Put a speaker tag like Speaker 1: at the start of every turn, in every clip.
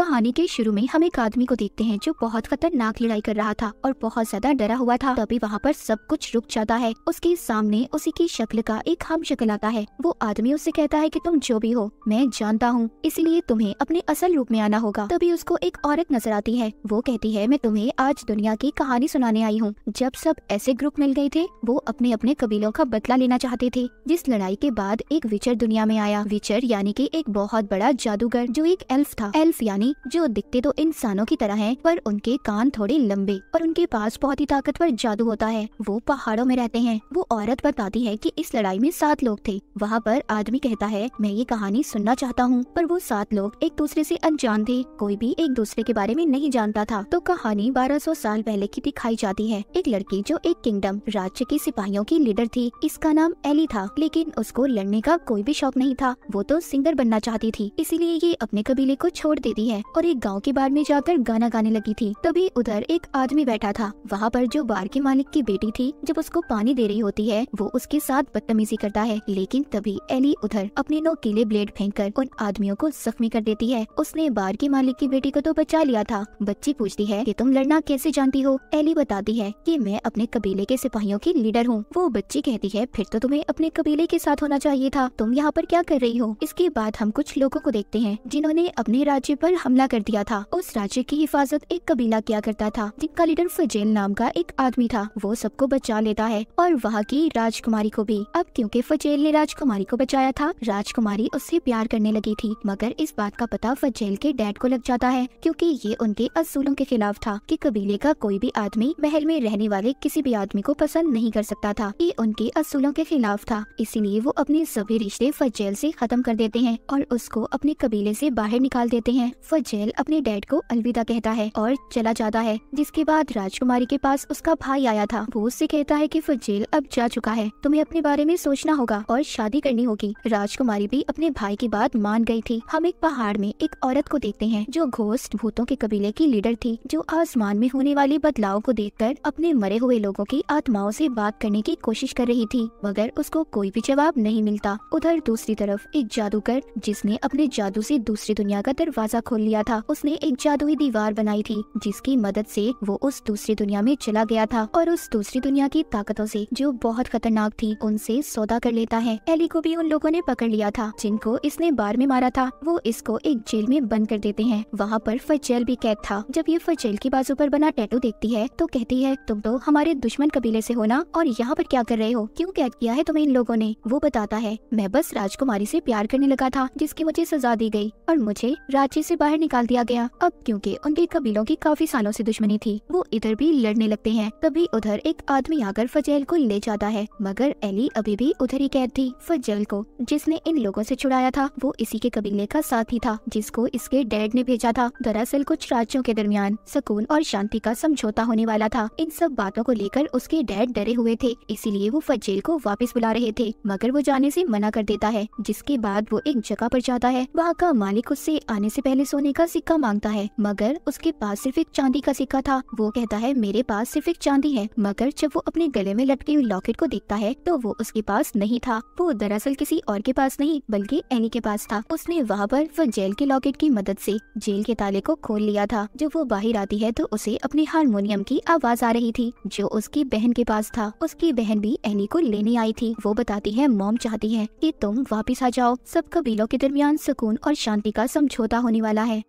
Speaker 1: कहानी के शुरू में हम एक आदमी को देखते हैं जो बहुत खतरनाक लड़ाई कर रहा था और बहुत ज्यादा डरा हुआ था तभी वहाँ पर सब कुछ रुक जाता है उसके सामने उसी की शक्ल का एक हम शक्ल आता है वो आदमी उससे कहता है की तुम जो भी हो मैं जानता हूँ इसलिए तुम्हें अपने असल रूप में आना होगा तभी उसको एक औरत नजर आती है वो कहती है मैं तुम्हें आज दुनिया की कहानी सुनाने आई हूँ जब सब ऐसे ग्रुप मिल गए थे वो अपने अपने कबीलों का बदला लेना चाहते थे जिस लड़ाई के बाद एक विचर दुनिया में आया विचर यानी की एक बहुत बड़ा जादूगर जो एक एल्फ था एल्फ यानी प्राणी जो दिखते तो इंसानों की तरह हैं पर उनके कान थोड़े लंबे और उनके पास बहुत ही ताकतवर जादू होता है वो पहाड़ों में रहते हैं वो औरत बताती है कि इस लड़ाई में सात लोग थे वहाँ पर आदमी कहता है मैं ये कहानी सुनना चाहता हूँ पर वो सात लोग एक दूसरे से अनजान थे कोई भी एक दूसरे के बारे में नहीं जानता था तो कहानी सौ साल पहले की दिखाई जाती है एक लड़की जो एक किंगडम राज्य के सिपाहियों की लीडर थी इसका नाम एली था लेकिन उसको लड़ने का कोई भी शौक नहीं था वो तो सिंगर बनना चाहती थी इसीलिए ये अपने कबीले को छोड़ देती है है और एक गाँव के बार में जाकर गाना गाने लगी थी तभी उधर एक आदमी बैठा था वहाँ पर जो बार के मालिक की बेटी थी जब उसको पानी दे रही होती है वो उसके साथ बदतमीजी करता है लेकिन तभी एली उधर अपने नोकीले ब्लेड फेंक कर उन आदमियों को जख्मी कर देती है उसने बार के मालिक की बेटी को तो बचा लिया था बच्ची पूछती है की तुम लड़ना कैसे जानती हो एली बताती है की मैं अपने कबीले के सिपाहियों की लीडर हूँ वो बच्ची कहती है फिर तो तुम्हें अपने कबीले के साथ होना चाहिए था तुम यहाँ पर क्या कर रही हो इसके बाद हम कुछ लोगों को देखते हैं जिन्होंने अपने राज्य पर हमला कर दिया था उस राज्य की हिफाजत एक कबीला किया करता था जिनका लीडर फजेल नाम का एक आदमी था वो सबको बचा लेता है और वहाँ की राजकुमारी को भी अब क्योंकि फजेल ने राजकुमारी को बचाया था राजकुमारी उससे प्यार करने लगी थी मगर इस बात का पता फजेल के डैड को लग जाता है क्यूँकी ये उनके असूलों के खिलाफ था की कबीले का कोई भी आदमी महल में रहने वाले किसी भी आदमी को पसंद नहीं कर सकता था ये उनके असूलों के खिलाफ था इसीलिए वो अपने सभी रिश्ते फजेल से खत्म कर देते हैं और उसको अपने कबीले से बाहर निकाल देते हैं वह अपने डैड को अलविदा कहता है और चला जाता है जिसके बाद राजकुमारी के पास उसका भाई आया था वो उससे कहता है की फजेल अब जा चुका है तुम्हें अपने बारे में सोचना होगा और शादी करनी होगी राजकुमारी भी अपने भाई की बात मान गई थी हम एक पहाड़ में एक औरत को देखते हैं जो घोस्ट भूतों के कबीले की लीडर थी जो आसमान में होने वाले बदलाव को कर अपने मरे हुए लोगों की आत्माओं से बात करने की कोशिश कर रही थी मगर उसको कोई भी जवाब नहीं मिलता उधर दूसरी तरफ एक जादूगर जिसने अपने जादू से दूसरी दुनिया का दरवाजा खोला खोल लिया था उसने एक जादुई दीवार बनाई थी जिसकी मदद से वो उस दूसरी दुनिया में चला गया था और उस दूसरी दुनिया की ताकतों से जो बहुत खतरनाक थी उनसे सौदा कर लेता है एली को भी उन लोगों ने पकड़ लिया था जिनको इसने बार में मारा था वो इसको एक जेल में बंद कर देते हैं वहाँ पर फजेल भी कैद था जब ये फजेल की बाजू पर बना टैटू देखती है तो कहती है तुम तो हमारे दुश्मन कबीले से होना और यहाँ पर क्या कर रहे हो क्यों कैद किया है तुम्हें इन लोगों ने वो बताता है मैं बस राजकुमारी से प्यार करने लगा था जिसकी मुझे सजा दी गई और मुझे राज्य से बाहर बाहर निकाल दिया गया अब क्योंकि उनके कबीलों की काफी सालों से दुश्मनी थी वो इधर भी लड़ने लगते हैं तभी उधर एक आदमी आकर फजैल को ले जाता है मगर एली अभी भी उधर ही कैद थी फजैल को जिसने इन लोगों से छुड़ाया था वो इसी के कबीले का साथी था जिसको इसके डैड ने भेजा था दरअसल कुछ राज्यों के दरमियान सुकून और शांति का समझौता होने वाला था इन सब बातों को लेकर उसके डैड डरे हुए थे इसीलिए वो फजेल को वापस बुला रहे थे मगर वो जाने से मना कर देता है जिसके बाद वो एक जगह पर जाता है वहाँ का मालिक उससे आने से पहले सोने सोने का सिक्का मांगता है मगर उसके पास सिर्फ एक चांदी का सिक्का था वो कहता है मेरे पास सिर्फ एक चांदी है मगर जब वो अपने गले में लटकी हुई लॉकेट को देखता है तो वो उसके पास नहीं था वो दरअसल किसी और के पास नहीं बल्कि एनी के पास था उसने वहाँ पर वह जेल के लॉकेट की मदद से जेल के ताले को खोल लिया था जब वो बाहर आती है तो उसे अपने हारमोनियम की आवाज आ रही थी जो उसकी बहन के पास था उसकी बहन भी एनी को लेने आई थी वो बताती है मोम चाहती है कि तुम वापस आ जाओ सब कबीलों के दरमियान सुकून और शांति का समझौता होने वाला है はい。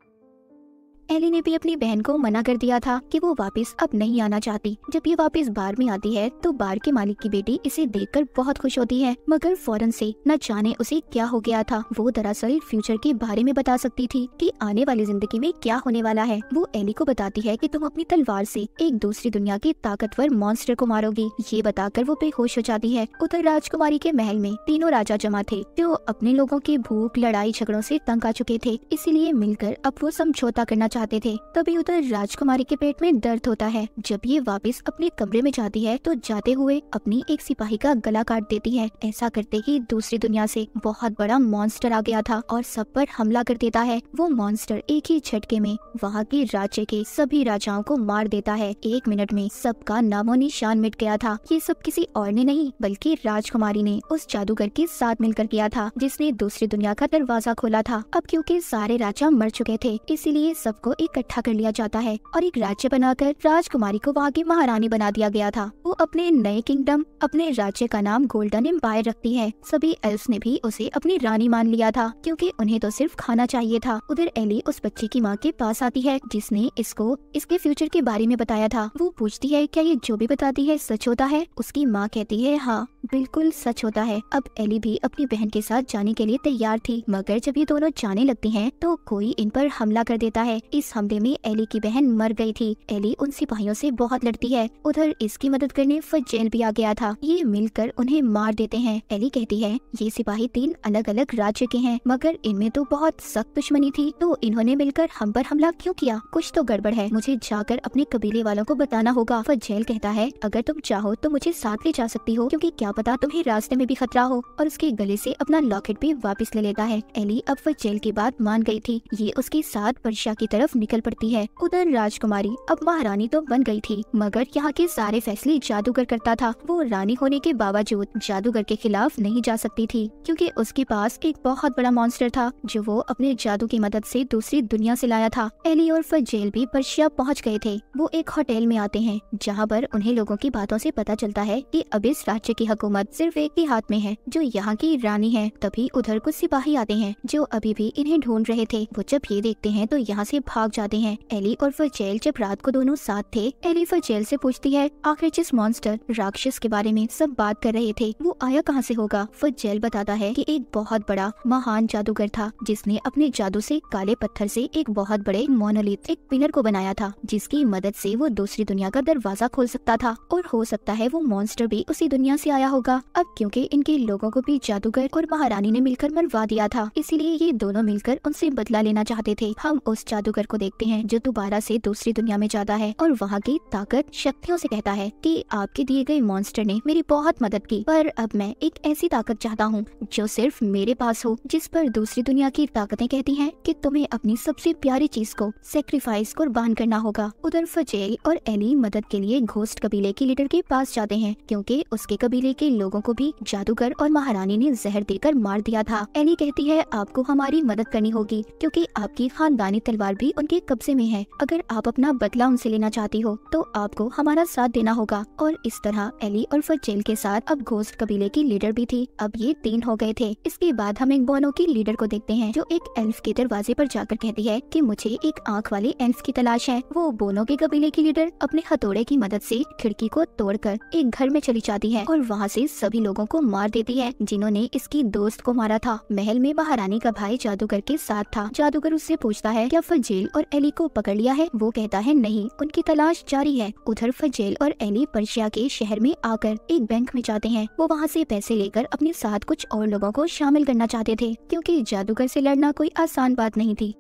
Speaker 1: एली ने भी अपनी बहन को मना कर दिया था कि वो वापस अब नहीं आना चाहती जब ये वापस बार में आती है तो बार के मालिक की बेटी इसे देखकर बहुत खुश होती है मगर फौरन से न जाने उसे क्या हो गया था वो दरअसल फ्यूचर के बारे में बता सकती थी कि आने वाली जिंदगी में क्या होने वाला है वो एली को बताती है कि तुम अपनी तलवार से एक दूसरी दुनिया के ताकतवर मॉन्स्टर को मारोगी ये बताकर वो बेहोश हो जाती है उधर राजकुमारी के महल में तीनों राजा जमा थे जो अपने लोगों की भूख लड़ाई झगड़ों से तंग आ चुके थे इसीलिए मिलकर अब वो समझौता करना चाहते चाहते थे तभी उधर राजकुमारी के पेट में दर्द होता है जब ये वापस अपने कमरे में जाती है तो जाते हुए अपनी एक सिपाही का गला काट देती है ऐसा करते ही दूसरी दुनिया से बहुत बड़ा मॉन्स्टर आ गया था और सब पर हमला कर देता है वो मॉन्स्टर एक ही झटके में वहाँ के राज्य के सभी राजाओं को मार देता है एक मिनट में सबका नामो निशान मिट गया था ये सब किसी और ने नहीं बल्कि राजकुमारी ने उस जादूगर के साथ मिलकर किया था जिसने दूसरी दुनिया का दरवाजा खोला था अब क्योंकि सारे राजा मर चुके थे इसीलिए सबको इकट्ठा कर लिया जाता है और एक राज्य बनाकर राजकुमारी को वहाँ की महारानी बना दिया गया था वो अपने नए किंगडम अपने राज्य का नाम गोल्डन एम्पायर रखती है सभी एल्स ने भी उसे अपनी रानी मान लिया था क्योंकि उन्हें तो सिर्फ खाना चाहिए था उधर एली उस बच्चे की माँ के पास आती है जिसने इसको इसके फ्यूचर के बारे में बताया था वो पूछती है क्या ये जो भी बताती है सच होता है उसकी माँ कहती है हाँ बिल्कुल सच होता है अब एली भी अपनी बहन के साथ जाने के लिए तैयार थी मगर जब ये दोनों जाने लगती हैं तो कोई इन पर हमला कर देता है इस हमले में एली की बहन मर गई थी एली उन सिपाहियों से बहुत लड़ती है उधर इसकी मदद करने फजेल भी आ गया था ये मिलकर उन्हें मार देते हैं एली कहती है ये सिपाही तीन अलग अलग राज्य के हैं मगर इनमें तो बहुत सख्त दुश्मनी थी तो इन्होंने मिलकर हम पर हमला क्यों किया कुछ तो गड़बड़ है मुझे जाकर अपने कबीले वालों को बताना होगा फजेल कहता है अगर तुम चाहो तो मुझे साथ ले जा सकती हो क्यूँकी क्या लापता तुम्हें रास्ते में भी खतरा हो और उसके गले से अपना लॉकेट भी वापस ले लेता है एली अब वह जेल की बात मान गई थी ये उसके साथ वर्षा की तरफ निकल पड़ती है उधर राजकुमारी अब महारानी तो बन गई थी मगर यहाँ के सारे फैसले जादूगर करता था वो रानी होने के बावजूद जादूगर के खिलाफ नहीं जा सकती थी क्योंकि उसके पास एक बहुत बड़ा मॉन्स्टर था जो वो अपने जादू की मदद से दूसरी दुनिया से लाया था एली और फिर जेल भी पर्शिया पहुंच गए थे वो एक होटल में आते हैं जहाँ पर उन्हें लोगों की बातों से पता चलता है कि अब इस राज्य की हक हुकूमत सिर्फ एक के हाथ में है जो यहाँ की रानी है तभी उधर कुछ सिपाही आते हैं जो अभी भी इन्हें ढूंढ रहे थे वो जब ये देखते हैं तो यहाँ से भाग जाते हैं एली और फजेल जब रात को दोनों साथ थे एली फजेल से पूछती है आखिर जिस मॉन्स्टर राक्षस के बारे में सब बात कर रहे थे वो आया कहाँ से होगा फजेल बताता है की एक बहुत बड़ा महान जादूगर था जिसने अपने जादू ऐसी काले पत्थर ऐसी एक बहुत बड़े मोनोलिथ एक पिलर को बनाया था जिसकी मदद ऐसी वो दूसरी दुनिया का दरवाजा खोल सकता था और हो सकता है वो मॉन्स्टर भी उसी दुनिया से आया होगा अब क्योंकि इनके लोगों को भी जादूगर और महारानी ने मिलकर मरवा दिया था इसीलिए ये दोनों मिलकर उनसे बदला लेना चाहते थे हम उस जादूगर को देखते हैं जो दोबारा से दूसरी दुनिया में जाता है और वहाँ की ताकत शक्तियों से कहता है कि आपके दिए गए मॉन्स्टर ने मेरी बहुत मदद की पर अब मैं एक ऐसी ताकत चाहता हूँ जो सिर्फ मेरे पास हो जिस पर दूसरी दुनिया की ताकतें कहती है की तुम्हें अपनी सबसे प्यारी चीज को सेक्रीफाइस कुर्बान करना होगा उधर फजेल और एली मदद के लिए घोस्ट कबीले के लीडर के पास जाते हैं क्यूँकी उसके कबीले के लोगों को भी जादूगर और महारानी ने जहर देकर मार दिया था एली कहती है आपको हमारी मदद करनी होगी क्योंकि आपकी खानदानी तलवार भी उनके कब्जे में है अगर आप अपना बदला उनसे लेना चाहती हो तो आपको हमारा साथ देना होगा और इस तरह एली और फजेल के साथ अब घोस्ट कबीले की लीडर भी थी अब ये तीन हो गए थे इसके बाद हम एक बोनो की लीडर को देखते हैं जो एक एल्फ के दरवाजे पर जाकर कहती है कि मुझे एक आंख वाले एल्फ की तलाश है वो बोनो के कबीले की लीडर अपने हथौड़े की मदद से खिड़की को तोड़कर एक घर में चली जाती है और वहाँ अजीज सभी लोगों को मार देती है जिन्होंने इसकी दोस्त को मारा था महल में महारानी का भाई जादूगर के साथ था जादूगर उससे पूछता है क्या फजेल और एली को पकड़ लिया है वो कहता है नहीं उनकी तलाश जारी है उधर फजेल और एली पर्शिया के शहर में आकर एक बैंक में जाते हैं वो वहाँ से पैसे लेकर अपने साथ कुछ और लोगों को शामिल करना चाहते थे क्योंकि जादूगर से लड़ना कोई आसान बात नहीं थी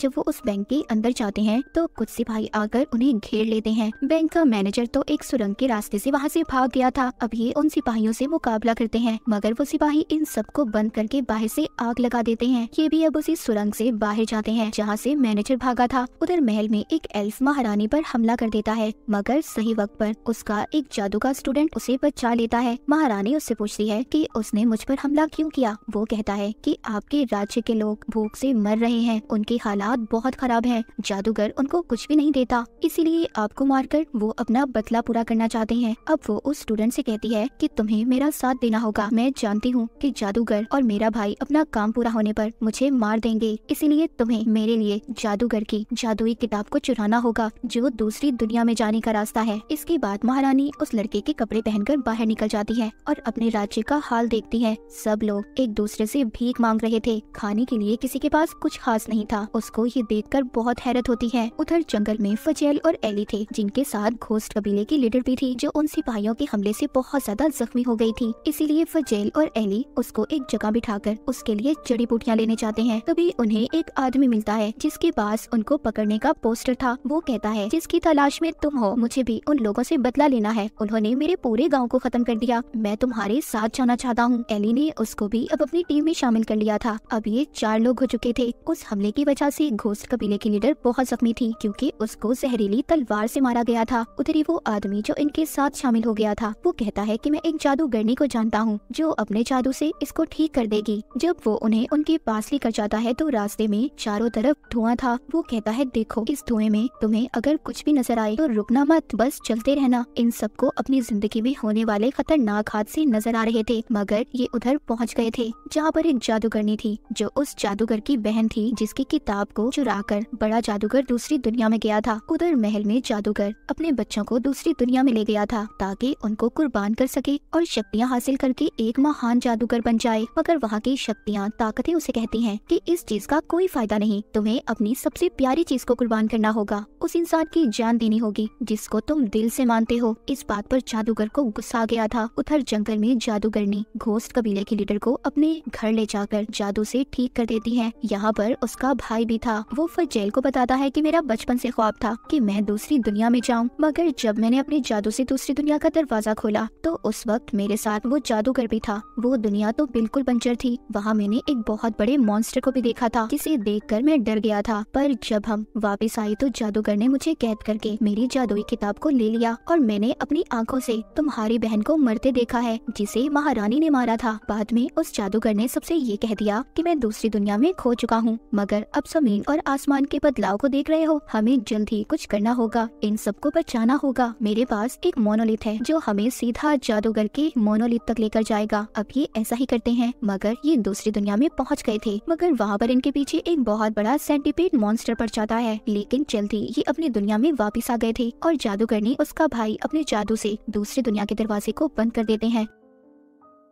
Speaker 1: जब वो उस बैंक के अंदर जाते हैं तो कुछ सिपाही आकर उन्हें घेर लेते हैं बैंक का मैनेजर तो एक सुरंग के रास्ते से वहाँ से भाग गया था अब ये उन सिपाहियों से मुकाबला करते हैं मगर वो सिपाही इन सबको बंद करके बाहर से आग लगा देते हैं ये भी अब उसी सुरंग से बाहर जाते हैं जहाँ से मैनेजर भागा था उधर महल में एक एल्फ महारानी पर हमला कर देता है मगर सही वक्त पर उसका एक जादू का स्टूडेंट उसे बचा लेता है महारानी उससे पूछती है कि उसने मुझ पर हमला क्यों किया वो कहता है कि आपके राज्य के लोग भूख से मर रहे हैं उनके हालात हालात बहुत खराब हैं जादूगर उनको कुछ भी नहीं देता इसीलिए आपको मारकर वो अपना बदला पूरा करना चाहते हैं अब वो उस स्टूडेंट से कहती है कि तुम्हें मेरा साथ देना होगा मैं जानती हूँ कि जादूगर और मेरा भाई अपना काम पूरा होने पर मुझे मार देंगे इसीलिए तुम्हें मेरे लिए जादूगर की जादुई किताब को चुराना होगा जो दूसरी दुनिया में जाने का रास्ता है इसके बाद महारानी उस लड़के के कपड़े पहनकर बाहर निकल जाती है और अपने राज्य का हाल देखती है सब लोग एक दूसरे से भीख मांग रहे थे खाने के लिए किसी के पास कुछ खास नहीं था उस पुलिस को ये देखकर बहुत हैरत होती है उधर जंगल में फजैल और एली थे जिनके साथ घोस्ट कबीले की लीडर भी थी जो उन सिपाहियों के हमले से बहुत ज्यादा जख्मी हो गई थी इसीलिए फजैल और एली उसको एक जगह बिठाकर उसके लिए जड़ी बूटियाँ लेने जाते हैं तभी उन्हें एक आदमी मिलता है जिसके पास उनको पकड़ने का पोस्टर था वो कहता है जिसकी तलाश में तुम हो मुझे भी उन लोगों से बदला लेना है उन्होंने मेरे पूरे गांव को खत्म कर दिया मैं तुम्हारे साथ जाना चाहता हूँ एली ने उसको भी अब अपनी टीम में शामिल कर लिया था अब ये चार लोग हो चुके थे उस हमले की वजह से घोस्ट कबीले की लीडर बहुत जख्मी थी क्योंकि उसको जहरीली तलवार से मारा गया था उधर ही वो आदमी जो इनके साथ शामिल हो गया था वो कहता है कि मैं एक जादूगरनी को जानता हूँ जो अपने जादू से इसको ठीक कर देगी जब वो उन्हें उनके पास लेकर जाता है तो रास्ते में चारों तरफ धुआं था वो कहता है देखो इस धुएं में तुम्हें अगर कुछ भी नजर आए तो रुकना मत बस चलते रहना इन सबको अपनी जिंदगी में होने वाले खतरनाक हादसे नजर आ रहे थे मगर ये उधर पहुँच गए थे जहाँ पर एक जादूगरनी थी जो उस जादूगर की बहन थी जिसकी किताब को को कर बड़ा जादूगर दूसरी दुनिया में गया था कुदर महल में जादूगर अपने बच्चों को दूसरी दुनिया में ले गया था ताकि उनको कुर्बान कर सके और शक्तियाँ हासिल करके एक महान जादूगर बन जाए मगर वहाँ की शक्तियाँ ताकतें उसे कहती है की इस चीज का कोई फायदा नहीं तुम्हें अपनी सबसे प्यारी चीज को कुर्बान करना होगा उस इंसान की जान देनी होगी जिसको तुम दिल से मानते हो इस बात पर जादूगर को गुस्सा आ गया था उधर जंगल में जादूगर ने घोस्ट कबीले के लीडर को अपने घर ले जाकर जादू से ठीक कर देती है यहाँ पर उसका भाई भी था वो फजेल को बताता है कि मेरा बचपन से ख्वाब था कि मैं दूसरी दुनिया में जाऊं मगर जब मैंने अपने जादू से दूसरी दुनिया का दरवाजा खोला तो उस वक्त मेरे साथ वो जादूगर भी था वो दुनिया तो बिल्कुल बंजर थी वहाँ मैंने एक बहुत बड़े मॉन्स्टर को भी देखा था जिसे देख कर मैं डर गया था पर जब हम वापिस आए तो जादूगर ने मुझे कैद करके मेरी जादुई किताब को ले लिया और मैंने अपनी आँखों से तुम्हारी बहन को मरते देखा है जिसे महारानी ने मारा था बाद में उस जादूगर ने सबसे ये कह दिया कि मैं दूसरी दुनिया में खो चुका हूँ मगर अब समझ जमीन और आसमान के बदलाव को देख रहे हो हमें जल्द ही कुछ करना होगा इन सबको बचाना होगा मेरे पास एक मोनोलिथ है जो हमें सीधा जादूगर के मोनोलिथ तक लेकर जाएगा अब ये ऐसा ही करते हैं मगर ये दूसरी दुनिया में पहुँच गए थे मगर वहाँ पर इनके पीछे एक बहुत बड़ा सेंटिपेड मॉन्स्टर पड़ जाता है लेकिन जल्द ही ये अपनी दुनिया में वापिस आ गए थे और जादूगर ने उसका भाई अपने जादू से दूसरी दुनिया के दरवाजे को बंद कर देते हैं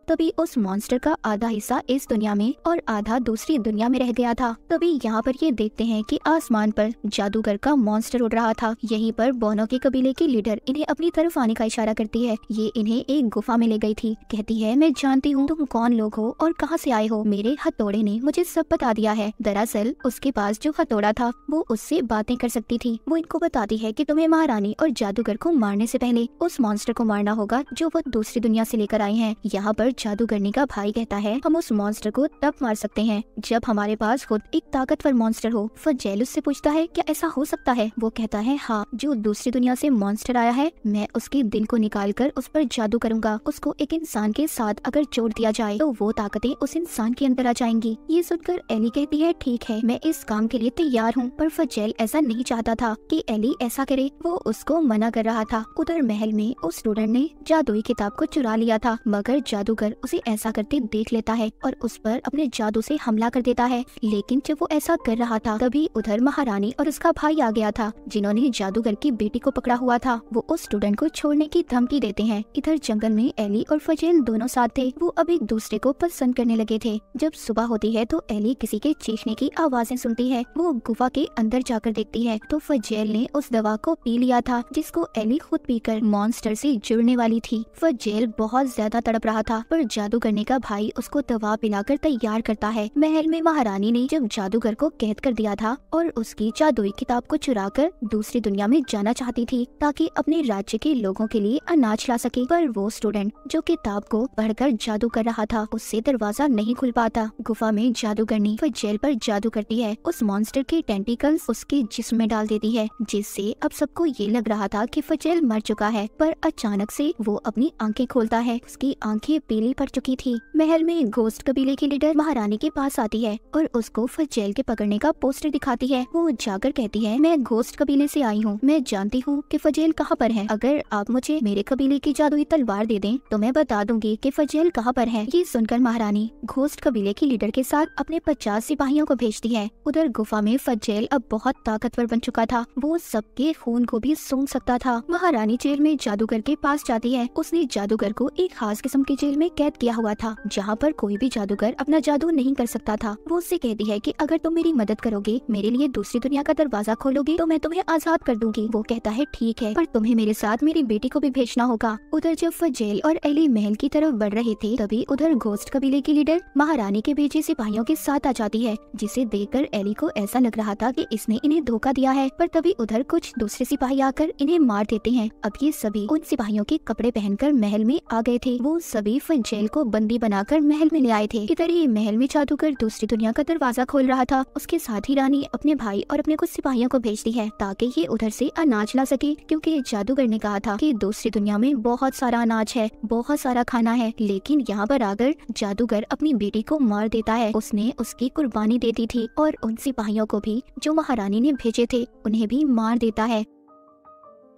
Speaker 1: तभी उस मॉन्स्टर का आधा हिस्सा इस दुनिया में और आधा दूसरी दुनिया में रह गया था तभी यहाँ पर ये देखते हैं कि आसमान पर जादूगर का मॉन्स्टर उड़ रहा था यहीं पर बोनो के कबीले की लीडर इन्हें अपनी तरफ आने का इशारा करती है ये इन्हें एक गुफा में ले गई थी कहती है मैं जानती हूँ तुम कौन लोग हो और कहाँ से आए हो मेरे हथौड़े ने मुझे सब बता दिया है दरअसल उसके पास जो हथौड़ा था वो उससे बातें कर सकती थी वो इनको बताती है की तुम्हें महारानी और जादूगर को मारने से पहले उस मॉन्स्टर को मारना होगा जो वो दूसरी दुनिया से लेकर आए हैं यहाँ पर जादूगरनी का भाई कहता है हम उस मॉन्स्टर को तब मार सकते हैं जब हमारे पास खुद एक ताकतवर मॉन्स्टर हो फिर जेलुस से पूछता है क्या ऐसा हो सकता है वो कहता है हाँ जो दूसरी दुनिया से मॉन्स्टर आया है मैं उसके दिल को निकाल कर उस पर जादू करूंगा उसको एक इंसान के साथ अगर जोड़ दिया जाए तो वो ताकतें उस इंसान के अंदर आ जाएंगी ये सुनकर एली कहती है ठीक है मैं इस काम के लिए तैयार हूँ पर फजैल ऐसा नहीं चाहता था कि एली ऐसा करे वो उसको मना कर रहा था उधर महल में उस स्टूडेंट ने जादुई किताब को चुरा लिया था मगर जादूगर जाकर उसे ऐसा करते देख लेता है और उस पर अपने जादू से हमला कर देता है लेकिन जब वो ऐसा कर रहा था तभी उधर महारानी और उसका भाई आ गया था जिन्होंने जादूगर की बेटी को पकड़ा हुआ था वो उस स्टूडेंट को छोड़ने की धमकी देते हैं इधर जंगल में एली और फजेल दोनों साथ थे वो अब एक दूसरे को पसंद करने लगे थे जब सुबह होती है तो एली किसी के चीखने की आवाजें सुनती है वो गुफा के अंदर जाकर देखती है तो फजेल ने उस दवा को पी लिया था जिसको एली खुद पीकर मॉन्स्टर से जुड़ने वाली थी फजेल बहुत ज्यादा तड़प रहा था पर जादू करने का भाई उसको दवा पिलाकर तैयार करता है महल में महारानी ने जब जादूगर को कैद कर दिया था और उसकी जादुई किताब को चुरा कर दूसरी दुनिया में जाना चाहती थी ताकि अपने राज्य के लोगों के लिए अनाज ला सके पर वो स्टूडेंट जो किताब को पढ़कर जादू कर रहा था उससे दरवाजा नहीं खुल पाता गुफा में जादूगरनी वह जेल पर जादू करती है उस मॉन्स्टर के टेंटिकल्स उसके जिस्म में डाल देती है जिससे अब सबको ये लग रहा था कि फजेल मर चुका है पर अचानक से वो अपनी आंखें खोलता है उसकी आंखें हथेली पड़ चुकी थी महल में एक गोस्ट कबीले की लीडर महारानी के पास आती है और उसको फजेल के पकड़ने का पोस्टर दिखाती है वो जाकर कहती है मैं गोस्ट कबीले से आई हूँ मैं जानती हूँ कि फजेल कहाँ पर है अगर आप मुझे मेरे कबीले की जादुई तलवार दे दें तो मैं बता दूंगी कि फजेल कहाँ पर है ये सुनकर महारानी घोस्ट कबीले की लीडर के साथ अपने पचास सिपाहियों को भेजती है उधर गुफा में फजेल अब बहुत ताकतवर बन चुका था वो सबके खून को भी सूंघ सकता था महारानी जेल में जादूगर के पास जाती है उसने जादूगर को एक खास किस्म की जेल में में कैद किया हुआ था जहाँ पर कोई भी जादूगर अपना जादू नहीं कर सकता था वो उससे कहती है कि अगर तुम मेरी मदद करोगे मेरे लिए दूसरी दुनिया का दरवाजा खोलोगे तो मैं तुम्हें आजाद कर दूंगी वो कहता है ठीक है पर तुम्हें मेरे साथ मेरी बेटी को भी भेजना होगा उधर जब वह जेल और एली महल की तरफ बढ़ रहे थे तभी उधर घोस्ट कबीले की लीडर महारानी के भेजे सिपाहियों के साथ आ जाती है जिसे कर एली को ऐसा लग रहा था की इसने इन्हें धोखा दिया है पर तभी उधर कुछ दूसरे सिपाही आकर इन्हें मार देते हैं अब ये सभी उन सिपाहियों के कपड़े पहनकर महल में आ गए थे वो सभी जेल को बंदी बनाकर महल में ले आए थे इधर ही महल में जादूगर दूसरी दुनिया का दरवाजा खोल रहा था उसके साथ ही रानी अपने भाई और अपने कुछ सिपाहियों को भेजती है ताकि ये उधर से अनाज ला सके क्योंकि जादूगर ने कहा था कि दूसरी दुनिया में बहुत सारा अनाज है बहुत सारा खाना है लेकिन यहाँ पर आकर जादूगर अपनी बेटी को मार देता है उसने उसकी कुर्बानी दे दी थी और उन सिपाहियों को भी जो महारानी ने भेजे थे उन्हें भी मार देता है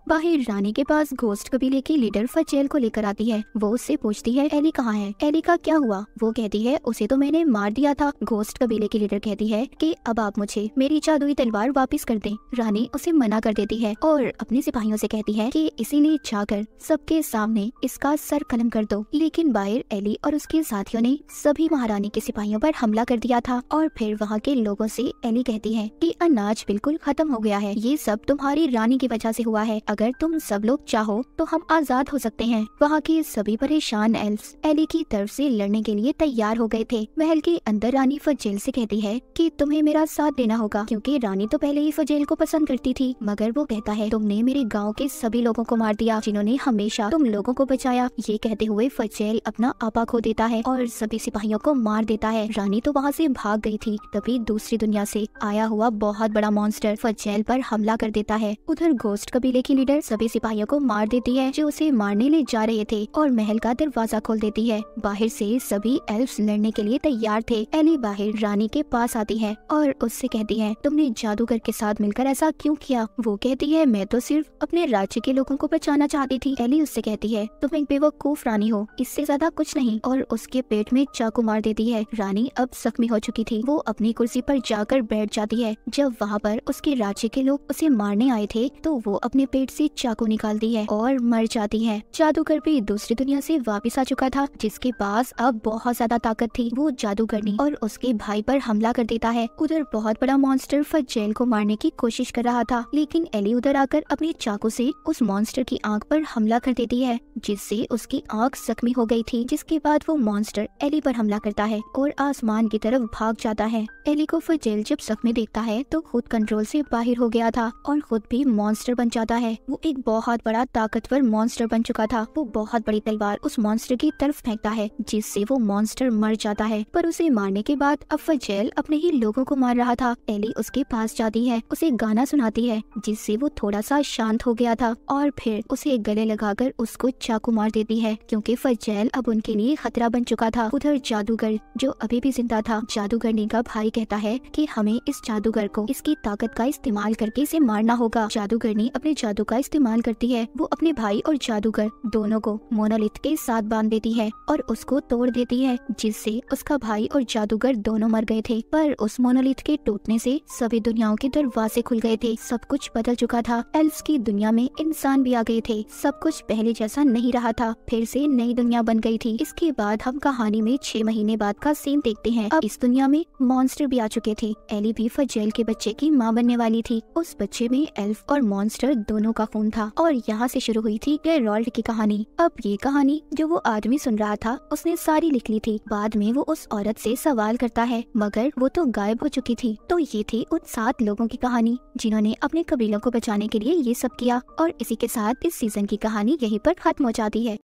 Speaker 1: बाहिर रानी के पास घोस्ट कबीले की लीडर फचेल को लेकर आती है वो उससे पूछती है एली कहाँ है एली का क्या हुआ वो कहती है उसे तो मैंने मार दिया था घोस्ट कबीले की लीडर कहती है कि अब आप मुझे मेरी जादुई तलवार वापस कर दें रानी उसे मना कर देती है और अपने सिपाहियों से कहती है कि इसीलिए जाकर सबके सामने इसका सर कलम कर दो लेकिन बाहर एली और उसके साथियों ने सभी महारानी के सिपाहियों पर हमला कर दिया था और फिर वहाँ के लोगों से एली कहती है कि अनाज बिल्कुल खत्म हो गया है ये सब तुम्हारी रानी की वजह से हुआ है अगर तुम सब लोग चाहो तो हम आजाद हो सकते हैं वहाँ के सभी परेशान एल्फ एली की तरफ से लड़ने के लिए तैयार हो गए थे महल के अंदर रानी फजेल से कहती है कि तुम्हें मेरा साथ देना होगा क्योंकि रानी तो पहले ही फजेल को पसंद करती थी मगर वो कहता है तुमने मेरे गाँव के सभी लोगों को मार दिया जिन्होंने हमेशा तुम लोगों को बचाया ये कहते हुए फजेल अपना आपा खो देता है और सभी सिपाहियों को मार देता है रानी तो वहाँ ऐसी भाग गयी थी तभी दूसरी दुनिया ऐसी आया हुआ बहुत बड़ा मॉन्स्टर फजेल आरोप हमला कर देता है उधर गोस्ट कबीले की लीडर सभी सिपाहियों को मार देती है जो उसे मारने ले जा रहे थे और महल का दरवाजा खोल देती है बाहर से सभी एल्फ्स लड़ने के लिए तैयार थे एली बाहर रानी के पास आती है और उससे कहती है तुमने जादूगर के साथ मिलकर ऐसा क्यों किया वो कहती है मैं तो सिर्फ अपने राज्य के लोगों को बचाना चाहती थी एली उससे कहती है तुम एक बेवकूफ रानी हो इससे ज्यादा कुछ नहीं और उसके पेट में चाकू मार देती है रानी अब जख्मी हो चुकी थी वो अपनी कुर्सी पर जाकर बैठ जाती है जब वहाँ पर उसके राज्य के लोग उसे मारने आए थे तो वो अपने पेट से चाकू निकालती है और मर जाती है जादूगर भी दूसरी दुनिया से वापस आ चुका था जिसके पास अब बहुत ज्यादा ताकत थी वो जादूगरनी और उसके भाई पर हमला कर देता है उधर बहुत बड़ा मॉन्स्टर फजेल को मारने की कोशिश कर रहा था लेकिन एली उधर आकर अपने चाकू से उस मॉन्स्टर की आँख पर हमला कर देती है जिससे उसकी आँख जख्मी हो गयी थी जिसके बाद वो मॉन्स्टर एली पर हमला करता है और आसमान की तरफ भाग जाता है एली को फजेल जब जख्मी देखता है तो खुद कंट्रोल से बाहर हो गया था और खुद भी मॉन्स्टर बन जाता है वो एक बहुत बड़ा ताकतवर मॉन्स्टर बन चुका था वो बहुत बड़ी तलवार उस मॉन्स्टर की तरफ फेंकता है जिससे वो मॉन्स्टर मर जाता है पर उसे मारने के बाद अब फजैल अपने ही लोगों को मार रहा था एली उसके पास जाती है उसे गाना सुनाती है जिससे वो थोड़ा सा शांत हो गया था और फिर उसे गले लगाकर उसको चाकू मार देती है क्योंकि फजैल अब उनके लिए खतरा बन चुका था उधर जादूगर जो अभी भी जिंदा था जादूगरनी का भाई कहता है कि हमें इस जादूगर को इसकी ताकत का इस्तेमाल करके इसे मारना होगा जादूगरनी अपने जादू का इस्तेमाल करती है वो अपने भाई और जादूगर दोनों को मोनालिथ के साथ बांध देती है और उसको तोड़ देती है जिससे उसका भाई और जादूगर दोनों मर गए थे पर उस मोनालिथ के टूटने से सभी दुनियाओं के दरवाजे खुल गए थे सब कुछ बदल चुका था एल्स की दुनिया में इंसान भी आ गए थे सब कुछ पहले जैसा नहीं रहा था फिर से नई दुनिया बन गई थी इसके बाद हम कहानी में छह महीने बाद का सीन देखते हैं अब इस दुनिया में मॉन्स्टर भी आ चुके थे एली भी फजेल के बच्चे की माँ बनने वाली थी उस बच्चे में एल्फ और मॉन्स्टर दोनों का का खून था और यहाँ से शुरू हुई थी गेरॉल्ड की कहानी अब ये कहानी जो वो आदमी सुन रहा था उसने सारी लिख ली थी बाद में वो उस औरत से सवाल करता है मगर वो तो गायब हो चुकी थी तो ये थी उन सात लोगों की कहानी जिन्होंने अपने कबीलों को बचाने के लिए ये सब किया और इसी के साथ इस सीजन की कहानी यही आरोप खत्म हो जाती है